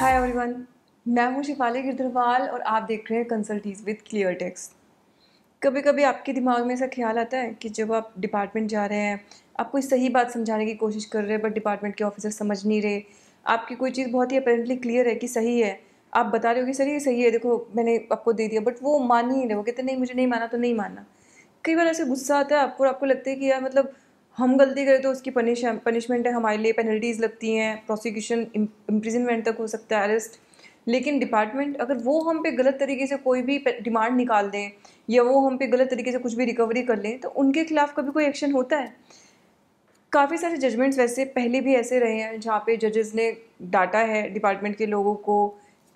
hi everyone मैं हूं शिफाली गिरधरवाल और आप देख रहे हैं कंसल्टीज विद क्लियर टेक्स कभी कभी आपके दिमाग में ऐसा ख्याल आता है कि जब आप डिपार्टमेंट जा रहे हैं आप कोई सही बात समझाने की कोशिश कर रहे हैं बट डिपार्टमेंट के ऑफिसर समझ नहीं रहे आपकी कोई चीज़ बहुत ही अपेरेंटली क्लियर है कि सही है आप बता रहे हो कि सर ये सही है देखो मैंने आपको दे दिया बट वो मान ही नहीं रहे वो कहते नहीं मुझे नहीं माना तो नहीं माना कई बार ऐसे गुस्सा आता है आपको आपको लगता है कि यार मतलब हम गलती करें तो उसकी पनिश पनिशमेंट है हमारे लिए पेनल्टीज़ लगती हैं प्रोसिक्यूशन इम्प्रिजनमेंट तक हो सकता है अरेस्ट लेकिन डिपार्टमेंट अगर वो हम पे गलत तरीके से कोई भी डिमांड निकाल दें या वो हम पे गलत तरीके से कुछ भी रिकवरी कर लें तो उनके खिलाफ कभी कोई एक्शन होता है काफ़ी सारे जजमेंट्स वैसे पहले भी ऐसे रहे हैं जहाँ पे जजेस ने डाटा है डिपार्टमेंट के लोगों को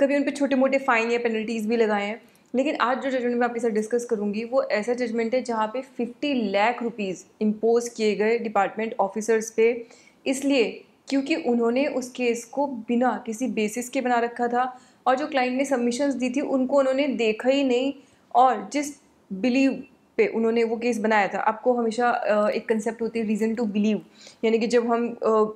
कभी उन पर छोटे मोटे फ़ाइन या पेनल्टीज़ भी लगाए हैं लेकिन आज जो जजमेंट मैं आपके साथ डिस्कस करूँगी वो ऐसा जजमेंट है जहाँ पे 50 लाख रुपीज़ इम्पोज किए गए डिपार्टमेंट ऑफिसर्स पे इसलिए क्योंकि उन्होंने उस केस को बिना किसी बेसिस के बना रखा था और जो क्लाइंट ने सबमिशंस दी थी उनको उन्होंने देखा ही नहीं और जिस बिलीव पे उन्होंने वो केस बनाया था आपको हमेशा एक कंसेप्ट होती है रीज़न टू बिलीव यानी कि जब हम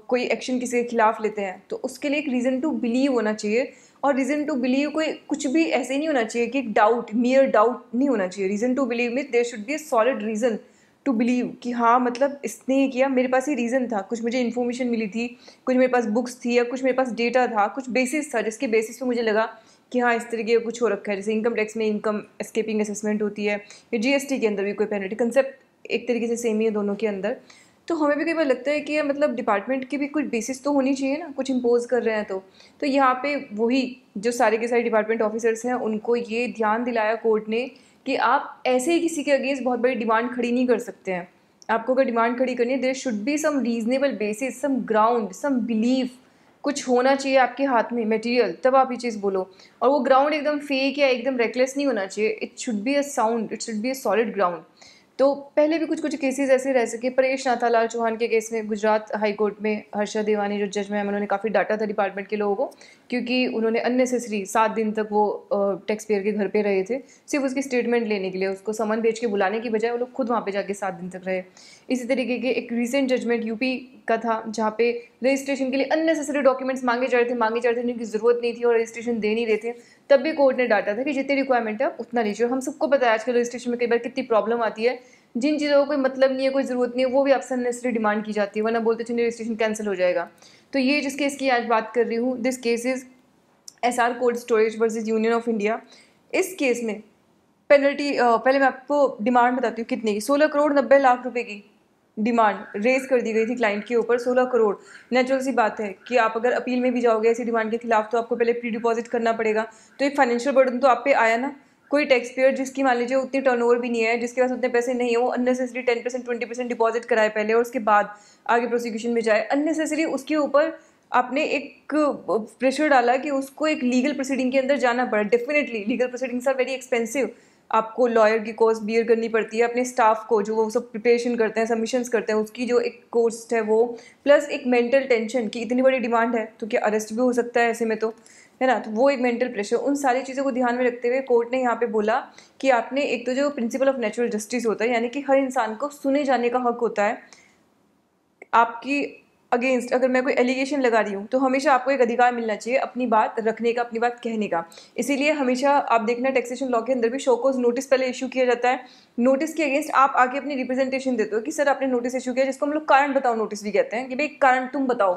कोई एक्शन किसी के खिलाफ लेते हैं तो उसके लिए एक रीज़न टू बिलीव होना चाहिए और रीज़न टू बिलीव कोई कुछ भी ऐसे नहीं होना चाहिए कि एक डाउट मियर डाउट नहीं होना चाहिए रीज़न टू बिलीव में there should be a solid reason to believe कि हाँ मतलब इसने ये किया मेरे पास ही रीज़न था कुछ मुझे इन्फॉर्मेशन मिली थी कुछ मेरे पास बुक्स थी या कुछ मेरे पास डेटा था कुछ बेसिस था जिसके बेसिस पे मुझे लगा कि हाँ इस तरीके का कुछ हो रखा है जैसे इनकम टैक्स में इनकम एस्केपिंग असेसमेंट होती है या जीएसटी के अंदर भी कोई पेनल्टी कंसेप्ट एक तरीके से सेम ही है दोनों के अंदर तो हमें भी कई बार लगता है कि मतलब डिपार्टमेंट की भी कुछ बेसिस तो होनी चाहिए ना कुछ इम्पोज कर रहे हैं तो तो यहाँ पे वही जो सारे के सारे डिपार्टमेंट ऑफिसर्स हैं उनको ये ध्यान दिलाया कोर्ट ने कि आप ऐसे ही किसी के अगेंस्ट बहुत बड़ी डिमांड खड़ी नहीं कर सकते हैं आपको अगर डिमांड खड़ी करनी है there should be some reasonable basis some ground some belief कुछ होना चाहिए आपके हाथ में मटेरियल तब आप ये चीज़ बोलो और वो ग्राउंड एकदम फेक या एकदम रेकलेस नहीं होना चाहिए it should be a sound it should be a solid ground तो पहले भी कुछ कुछ केसेस ऐसे रह सके परेश नाथा लाल चौहान के केस में गुजरात हाई कोर्ट में हर्षा देवानी जो जज में उन्होंने काफ़ी डाटा था डिपार्टमेंट के लोगों को क्योंकि उन्होंने अननेसेसरी सात दिन तक वो टैक्स पेयर के घर पे रहे थे सिर्फ उसकी स्टेटमेंट लेने के लिए उसको समन भेज के बुलाने की बजाय वो लोग खुद वहाँ पर जाके सात दिन तक रहे इसी तरीके के एक रिसेंट जजमेंट यूपी का था जहाँ पे रजिस्ट्रेशन के लिए अननेसेसरी डॉक्यूमेंट्स मांगे जा रहे थे मांगे जा रहे थे जिनकी ज़रूरत नहीं थी और रजिस्ट्रेशन दे नहीं रहे थे तब भी कोर्ट ने डाटा था कि जितनी रिक्वायरमेंट है उतना लीजिए हम सबको पता है आज के रजिस्ट्रेशन में कई बार कितनी प्रॉब्लम आती है जिन चीज़ों का कोई मतलब नहीं है कोई ज़रूरत नहीं है वो भी आपसे अननेसरी डिमांड की जाती है वरना बोलते चलिए रजिस्ट्रेशन कैंसिल हो जाएगा तो ये जिस केस की आज बात कर रही हूँ this case is S R cold storage versus Union of India इस केस में पेनल्टी पहले मैं आपको डिमांड बताती हूँ कितने की सोलह करोड़ नब्बे लाख रुपए की डिमांड रेज कर दी गई थी क्लाइंट के ऊपर 16 करोड़ नेचुरल सी बात है कि आप अगर अपील में भी जाओगे ऐसी डिमांड के खिलाफ तो आपको पहले प्री डिपॉजिट करना पड़ेगा तो एक फाइनेंशियल बर्डन तो आप पे आया ना कोई टैक्स पेयर जिसकी मान लीजिए उतनी टर्नओवर भी नहीं है जिसके पास उतने पैसे नहीं है वो unnecessary ten percent twenty percent deposit कराए पहले और उसके बाद आगे प्रोसिक्यूशन में जाए अननेसेसरी उसके ऊपर आपने एक प्रेशर डाला कि उसको एक लीगल प्रोसीडिंग के अंदर जाना पड़ा definitely legal proceedings are very expensive आपको लॉयर की कोर्स बियर करनी पड़ती है अपने स्टाफ को जो वो सब प्रिपरेशन करते हैं सबमिशंस करते हैं उसकी जो एक कोर्स है वो प्लस एक मेंटल टेंशन की इतनी बड़ी डिमांड है तो क्या अरेस्ट भी हो सकता है ऐसे में तो है ना तो वो एक मेंटल प्रेशर उन सारी चीज़ों को ध्यान में रखते हुए कोर्ट ने यहाँ पे बोला कि आपने एक तो जो प्रिंसिपल ऑफ नेचुरल जस्टिस होता है यानी कि हर इंसान को सुने जाने का हक होता है आपकी अगेंस्ट अगर मैं कोई एलिगेशन लगा रही हूँ तो हमेशा आपको एक अधिकार मिलना चाहिए अपनी बात रखने का अपनी बात कहने का इसीलिए हमेशा आप देखना टैक्सेशन लॉ के अंदर भी शोकोज नोटिस पहले इशू किया जाता है नोटिस के अगेंस्ट आप आके अपनी रिप्रेजेंटेशन देते हो कि सर आपने नोटिस इशू किया जिसको हम लोग कारण बताओ नोटिस भी कहते हैं कि भाई कारण तुम बताओ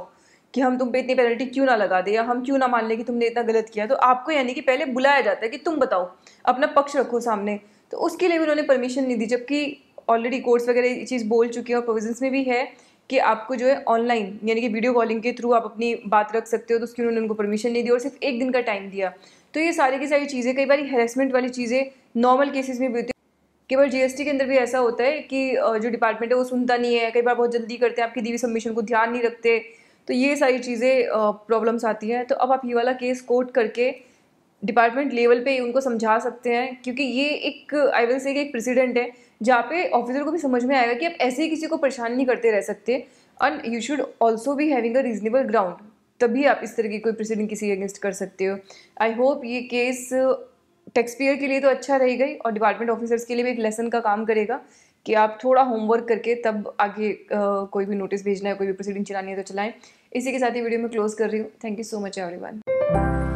कि हम तुम पे इतनी पेनल्टी क्यों ना लगा दे या हम क्यों ना मान लें कि तुमने इतना गलत किया तो आपको यानी कि पहले बुलाया जाता है कि तुम बताओ अपना पक्ष रखो सामने तो उसके लिए भी उन्होंने परमिशन नहीं दी जबकि ऑलरेडी कोर्ट्स वगैरह ये चीज़ बोल चुकी है और प्रोविजंस में भी है कि आपको जो है ऑनलाइन यानी कि वीडियो कॉलिंग के थ्रू आप अपनी बात रख सकते हो तो उसकी उन्होंने उनको परमिशन नहीं दी और सिर्फ एक दिन का टाइम दिया तो ये सारी की सारी चीज़ें कई बार हेरासमेंट वाली चीज़ें नॉर्मल केसेस में भी होती है कई बार जीएसटी के अंदर भी ऐसा होता है कि जो डिपार्टमेंट है वो सुनता नहीं है कई बार बहुत जल्दी करते हैं आपकी दीवी सबमिशन को ध्यान नहीं रखते तो ये सारी चीज़ें प्रॉब्लम्स आती हैं तो अब आप ये वाला केस कोर्ट करके डिपार्टमेंट लेवल पे उनको समझा सकते हैं क्योंकि ये एक आई विल से एक प्रेसिडेंट है जहाँ पे ऑफिसर को भी समझ में आएगा कि आप ऐसे ही किसी को परेशान नहीं करते रह सकते एंड यू शुड ऑल्सो भी हैविंग अ रीजनेबल ग्राउंड तभी आप इस तरह की कोई प्रोसीडिंग किसी अगेंस्ट कर सकते हो आई होप ये केस टैक्सपेयर uh, के लिए तो अच्छा रहेगा ही और डिपार्टमेंट ऑफिसर्स के लिए भी एक लेसन का काम करेगा कि आप थोड़ा होमवर्क करके तब आगे आ, uh, कोई भी नोटिस भेजना है कोई भी प्रोसीडिंग चलानी है तो चलाएं इसी के साथ ही वीडियो में क्लोज कर रही हूँ thank you so much everyone